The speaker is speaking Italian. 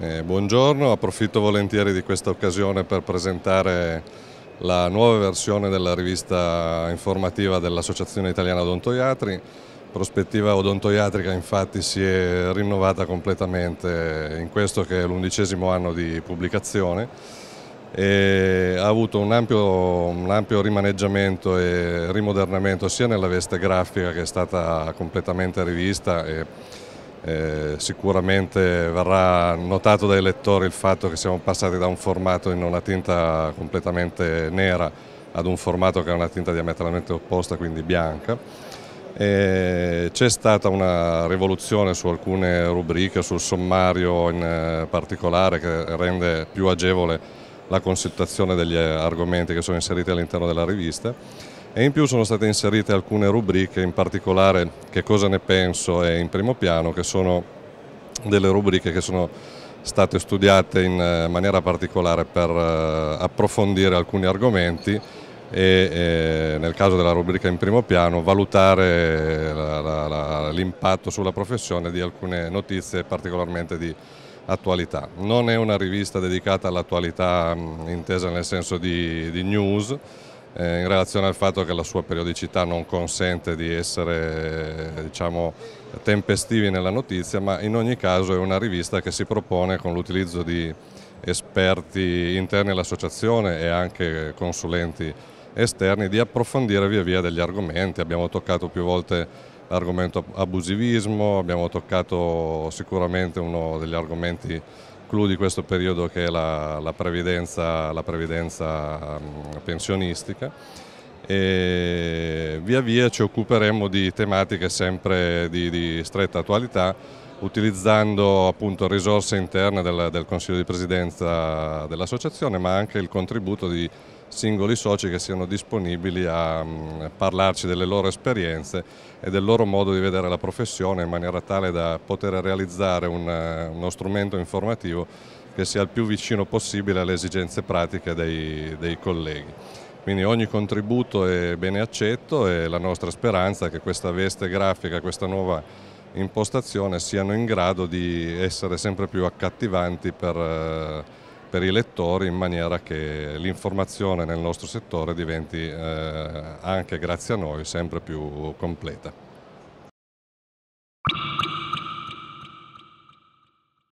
Eh, buongiorno, approfitto volentieri di questa occasione per presentare la nuova versione della rivista informativa dell'Associazione Italiana Odontoiatri. Prospettiva odontoiatrica infatti si è rinnovata completamente in questo che è l'undicesimo anno di pubblicazione e ha avuto un ampio, un ampio rimaneggiamento e rimodernamento sia nella veste grafica che è stata completamente rivista e eh, sicuramente verrà notato dai lettori il fatto che siamo passati da un formato in una tinta completamente nera ad un formato che è una tinta diametralmente opposta, quindi bianca. Eh, C'è stata una rivoluzione su alcune rubriche, sul sommario in eh, particolare che rende più agevole la consultazione degli eh, argomenti che sono inseriti all'interno della rivista e in più sono state inserite alcune rubriche, in particolare che cosa ne penso è in primo piano, che sono delle rubriche che sono state studiate in eh, maniera particolare per eh, approfondire alcuni argomenti e nel caso della rubrica in primo piano valutare l'impatto sulla professione di alcune notizie particolarmente di attualità. Non è una rivista dedicata all'attualità intesa nel senso di, di news, eh, in relazione al fatto che la sua periodicità non consente di essere eh, diciamo, tempestivi nella notizia, ma in ogni caso è una rivista che si propone con l'utilizzo di esperti interni all'associazione e anche consulenti esterni di approfondire via via degli argomenti. Abbiamo toccato più volte l'argomento abusivismo, abbiamo toccato sicuramente uno degli argomenti clou questo periodo che è la, la previdenza, la previdenza um, pensionistica e via via ci occuperemo di tematiche sempre di, di stretta attualità utilizzando appunto risorse interne del, del Consiglio di Presidenza dell'Associazione ma anche il contributo di singoli soci che siano disponibili a mh, mm, parlarci delle loro esperienze e del loro modo di vedere la professione in maniera tale da poter realizzare un, eh, uno strumento informativo che sia il più vicino possibile alle esigenze pratiche dei, dei colleghi. Quindi ogni contributo è bene accetto e la nostra speranza è che questa veste grafica, questa nuova impostazione siano in grado di essere sempre più accattivanti per, eh, per i lettori in maniera che l'informazione nel nostro settore diventi eh, anche grazie a noi sempre più completa.